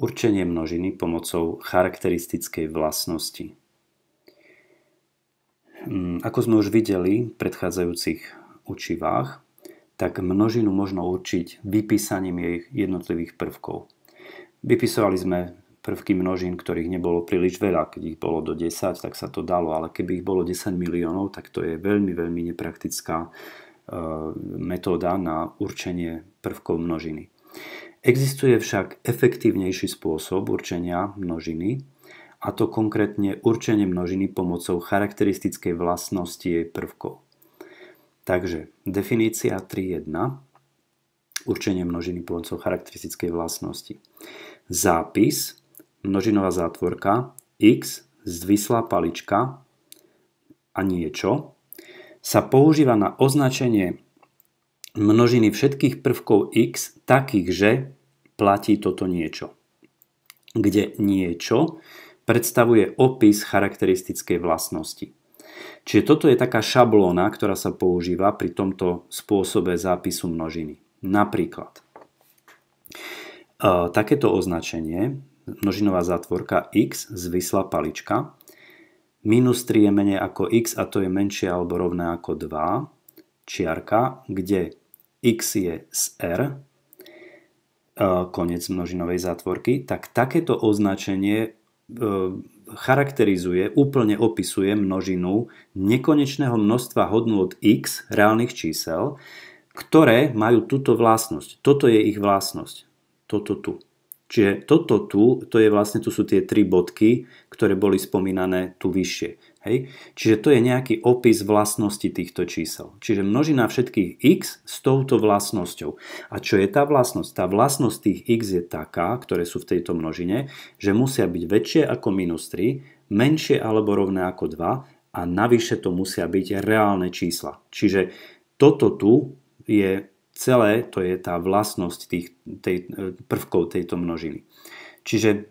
určenie množiny pomocou charakteristickej vlastnosti. Mm, ako sme už videli v predchádzajúcich učivách, tak množinu možno určiť vypísaním jej jednotlivých prvkov. Vypisovali sme prvky množín, ktorých nebolo príliš veľa. Keď ich bolo do 10, tak sa to dalo, ale keby ich bolo 10 miliónov, tak to je veľmi, veľmi nepraktická e, metóda na určenie prvkov množiny. Existuje však efektívnejší spôsob určenia množiny, a to konkrétne určenie množiny pomocou charakteristickej vlastnosti jej prvkov. Takže definícia 3.1 určenie množiny pomocou charakteristickej vlastnosti. Zápis množinová zátvorka x zvislá palička a niečo sa používa na označenie množiny všetkých prvkov x takých, že platí toto niečo. Kde niečo predstavuje opis charakteristickej vlastnosti. Čiže toto je taká šablóna, ktorá sa používa pri tomto spôsobe zápisu množiny. Napríklad, e, takéto označenie, množinová zátvorka x zvislá palička, minus 3 je menej ako x a to je menšie alebo rovné ako 2, čiarka, kde x je z R, e, koniec množinovej zátvorky, tak takéto označenie e, charakterizuje, úplne opisuje množinu nekonečného množstva hodnôt x reálnych čísel, ktoré majú túto vlastnosť. Toto je ich vlastnosť. Toto tu. Čiže toto tu, to je vlastne, tu sú tie tri bodky, ktoré boli spomínané tu vyššie. Hej? Čiže to je nejaký opis vlastnosti týchto čísel. Čiže množina všetkých x s touto vlastnosťou. A čo je tá vlastnosť? Tá vlastnosť tých x je taká, ktoré sú v tejto množine, že musia byť väčšie ako minus 3, menšie alebo rovné ako 2 a navyše to musia byť reálne čísla. Čiže toto tu je celé, to je tá vlastnosť tých, tej, e, prvkov tejto množiny. Čiže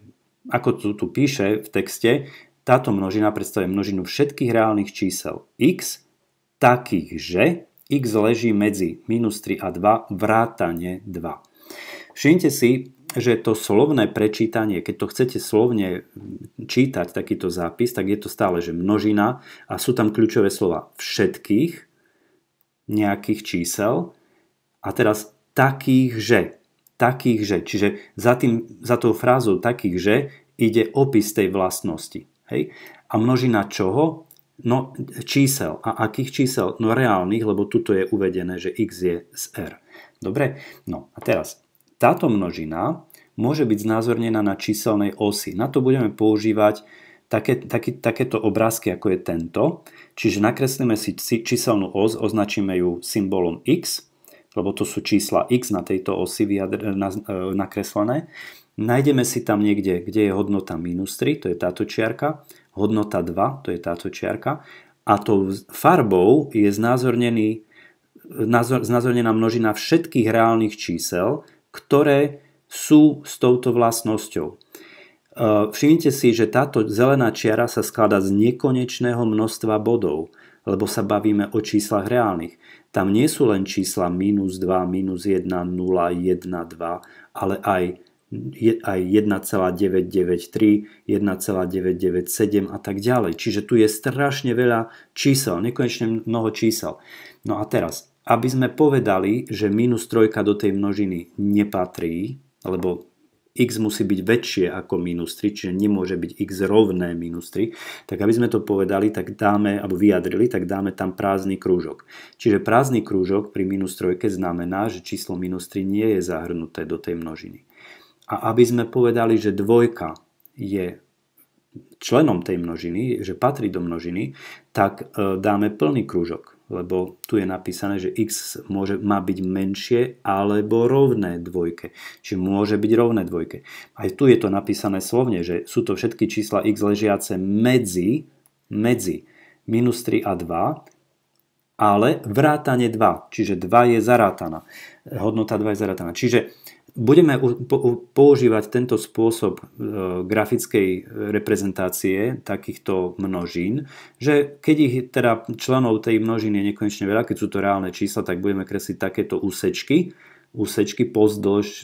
ako tu, tu píše v texte, táto množina predstavuje množinu všetkých reálnych čísel x, takých, že x leží medzi minus 3 a 2 vrátane 2. Všimte si, že to slovné prečítanie, keď to chcete slovne čítať, takýto zápis, tak je to stále, že množina a sú tam kľúčové slova všetkých nejakých čísel a teraz takých, že. Takých, že. Čiže za, tým, za tou frázou takých, že ide opis tej vlastnosti. Hej? A množina čoho? No čísel. A akých čísel? No reálnych, lebo tuto je uvedené, že x je z r. Dobre? No a teraz, táto množina môže byť znázornená na číselnej osi. Na to budeme používať také, také, takéto obrázky, ako je tento. Čiže nakreslíme si číselnú os, označíme ju symbolom x, lebo to sú čísla x na tejto osi vyjadr- na, e, nakreslené. Nájdeme si tam niekde, kde je hodnota minus 3, to je táto čiarka, hodnota 2, to je táto čiarka, a tou farbou je znázornený, názor, znázornená množina všetkých reálnych čísel, ktoré sú s touto vlastnosťou. E, všimnite si, že táto zelená čiara sa skladá z nekonečného množstva bodov, lebo sa bavíme o číslach reálnych. Tam nie sú len čísla minus 2, minus 1, 0, 1, 2, ale aj aj 1,993, 1,997 a tak ďalej. Čiže tu je strašne veľa čísel, nekonečne mnoho čísel. No a teraz, aby sme povedali, že minus trojka do tej množiny nepatrí, lebo x musí byť väčšie ako minus 3, čiže nemôže byť x rovné minus 3, tak aby sme to povedali, tak dáme, alebo vyjadrili, tak dáme tam prázdny krúžok. Čiže prázdny krúžok pri minus 3 znamená, že číslo minus 3 nie je zahrnuté do tej množiny. A aby sme povedali, že dvojka je členom tej množiny, že patrí do množiny, tak e, dáme plný krúžok, lebo tu je napísané, že x môže, má byť menšie alebo rovné dvojke. Čiže môže byť rovné dvojke. Aj tu je to napísané slovne, že sú to všetky čísla x ležiace medzi, medzi minus 3 a 2, ale vrátane 2, čiže 2 je zarátaná. Hodnota 2 je zarátaná. Čiže budeme používať tento spôsob e, grafickej reprezentácie takýchto množín, že keď ich teda členov tej množiny je nekonečne veľa, keď sú to reálne čísla, tak budeme kresliť takéto úsečky, úsečky pozdĺž e,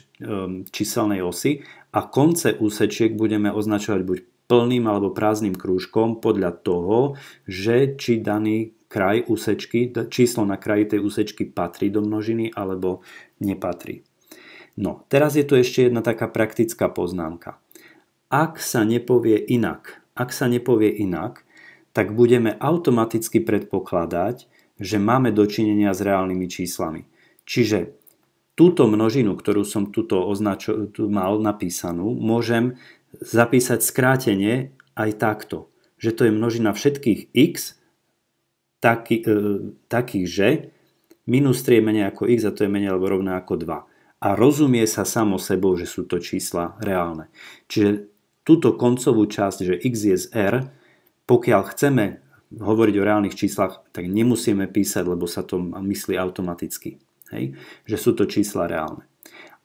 číselnej osy a konce úsečiek budeme označovať buď plným alebo prázdnym krúžkom podľa toho, že či daný kraj úsečky, číslo na kraji tej úsečky patrí do množiny alebo nepatrí. No, teraz je tu ešte jedna taká praktická poznámka. Ak sa nepovie inak, ak sa nepovie inak, tak budeme automaticky predpokladať, že máme dočinenia s reálnymi číslami. Čiže túto množinu, ktorú som tuto označo- tu mal napísanú, môžem zapísať skrátenie aj takto, že to je množina všetkých x taký, e, takých, že minus 3 je menej ako x a to je menej alebo rovné ako 2 a rozumie sa samo sebou, že sú to čísla reálne. Čiže túto koncovú časť, že x je z r, pokiaľ chceme hovoriť o reálnych číslach, tak nemusíme písať, lebo sa to myslí automaticky. Hej? Že sú to čísla reálne.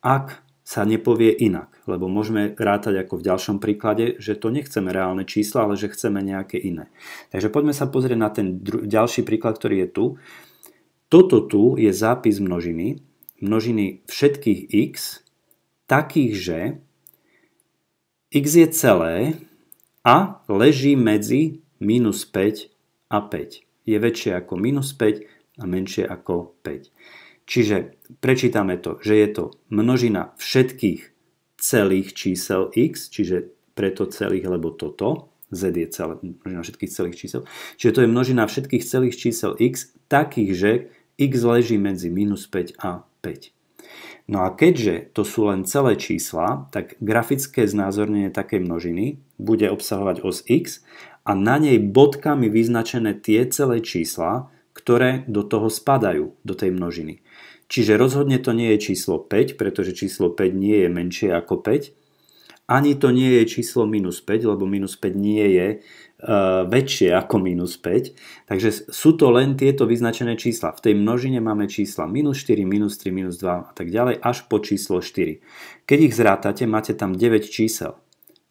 Ak sa nepovie inak, lebo môžeme rátať ako v ďalšom príklade, že to nechceme reálne čísla, ale že chceme nejaké iné. Takže poďme sa pozrieť na ten ďalší príklad, ktorý je tu. Toto tu je zápis množiny, množiny všetkých x takých, že x je celé a leží medzi minus 5 a 5. Je väčšie ako minus 5 a menšie ako 5. Čiže prečítame to, že je to množina všetkých celých čísel x, čiže preto celých, lebo toto, z je celé, množina všetkých celých čísel. Čiže to je množina všetkých celých čísel x takých, že x leží medzi minus 5 a 5. No a keďže to sú len celé čísla, tak grafické znázornenie takej množiny bude obsahovať os x a na nej bodkami vyznačené tie celé čísla, ktoré do toho spadajú, do tej množiny. Čiže rozhodne to nie je číslo 5, pretože číslo 5 nie je menšie ako 5, ani to nie je číslo minus 5, lebo minus 5 nie je e, väčšie ako minus 5. Takže sú to len tieto vyznačené čísla. V tej množine máme čísla minus 4, minus 3, minus 2 a tak ďalej až po číslo 4. Keď ich zrátate, máte tam 9 čísel.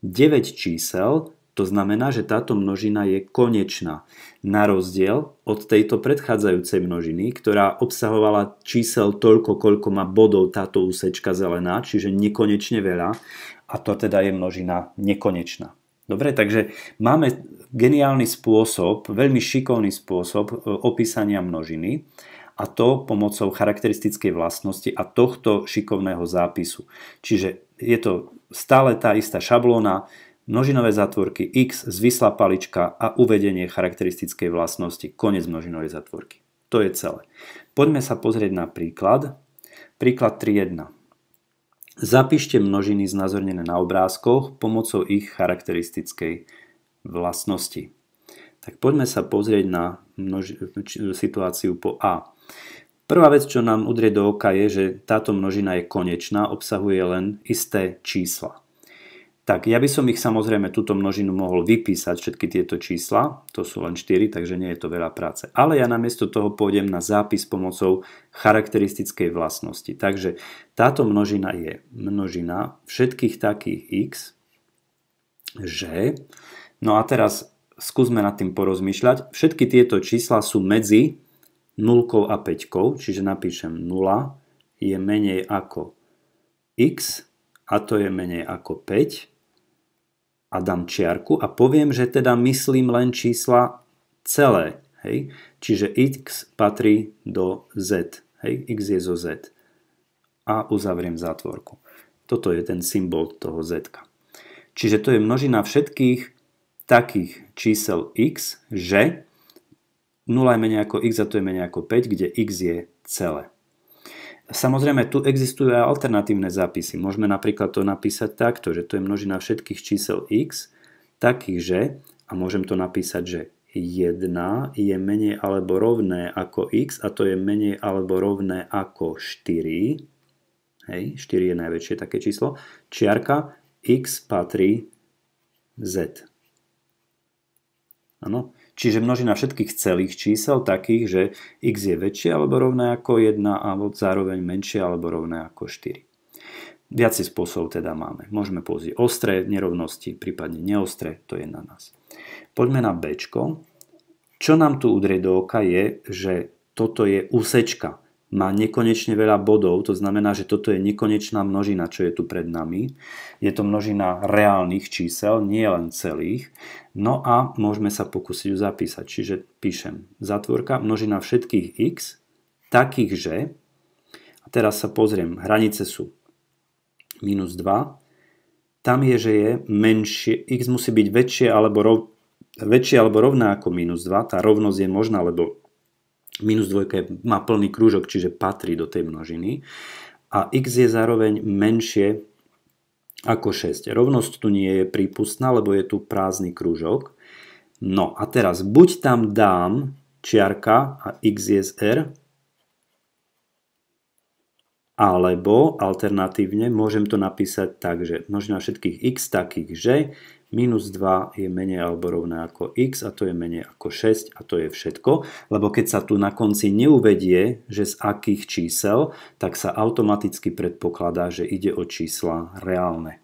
9 čísel to znamená, že táto množina je konečná. Na rozdiel od tejto predchádzajúcej množiny, ktorá obsahovala čísel toľko, koľko má bodov táto úsečka zelená, čiže nekonečne veľa, a to teda je množina nekonečná. Dobre, takže máme geniálny spôsob, veľmi šikovný spôsob e, opísania množiny a to pomocou charakteristickej vlastnosti a tohto šikovného zápisu. Čiže je to stále tá istá šablóna, množinové zatvorky x, zvislá palička a uvedenie charakteristickej vlastnosti, konec množinovej zatvorky. To je celé. Poďme sa pozrieť na príklad. Príklad Zapíšte množiny znázornené na obrázkoch pomocou ich charakteristickej vlastnosti. Tak poďme sa pozrieť na množ- situáciu po A. Prvá vec, čo nám udrie do oka je, že táto množina je konečná, obsahuje len isté čísla tak ja by som ich samozrejme túto množinu mohol vypísať, všetky tieto čísla, to sú len 4, takže nie je to veľa práce. Ale ja namiesto toho pôjdem na zápis pomocou charakteristickej vlastnosti. Takže táto množina je množina všetkých takých x, že... No a teraz skúsme nad tým porozmýšľať. Všetky tieto čísla sú medzi 0 a 5, čiže napíšem 0 je menej ako x a to je menej ako 5 a dám čiarku a poviem, že teda myslím len čísla celé. Hej? Čiže x patrí do z. Hej? x je zo z. A uzavriem zátvorku. Toto je ten symbol toho z. -ka. Čiže to je množina všetkých takých čísel x, že 0 je menej ako x a to je menej ako 5, kde x je celé. Samozrejme, tu existujú aj alternatívne zápisy. Môžeme napríklad to napísať takto, že to je množina všetkých čísel x, takých, že, a môžem to napísať, že 1 je menej alebo rovné ako x a to je menej alebo rovné ako 4. Hej, 4 je najväčšie také číslo. Čiarka x patrí z. Áno. Čiže množina všetkých celých čísel takých, že x je väčšie alebo rovné ako 1 alebo zároveň menšie alebo rovné ako 4. Viacej spôsobov teda máme. Môžeme pozrieť ostré nerovnosti, prípadne neostré, to je na nás. Poďme na B. Čo nám tu udrie do oka je, že toto je úsečka má nekonečne veľa bodov, to znamená, že toto je nekonečná množina, čo je tu pred nami. Je to množina reálnych čísel, nie len celých. No a môžeme sa pokúsiť ju zapísať. Čiže píšem zatvorka, množina všetkých x, takých, že... A teraz sa pozriem, hranice sú minus 2. Tam je, že je menšie, x musí byť väčšie alebo, rov, väčšie alebo rovná ako minus 2. Tá rovnosť je možná, lebo Minus dvojka má plný krúžok, čiže patrí do tej množiny. A x je zároveň menšie ako 6. Rovnosť tu nie je prípustná, lebo je tu prázdny krúžok. No a teraz buď tam dám čiarka a x je z r, alebo alternatívne môžem to napísať tak, že množina všetkých x takých, že minus 2 je menej alebo rovné ako x a to je menej ako 6 a to je všetko, lebo keď sa tu na konci neuvedie, že z akých čísel, tak sa automaticky predpokladá, že ide o čísla reálne.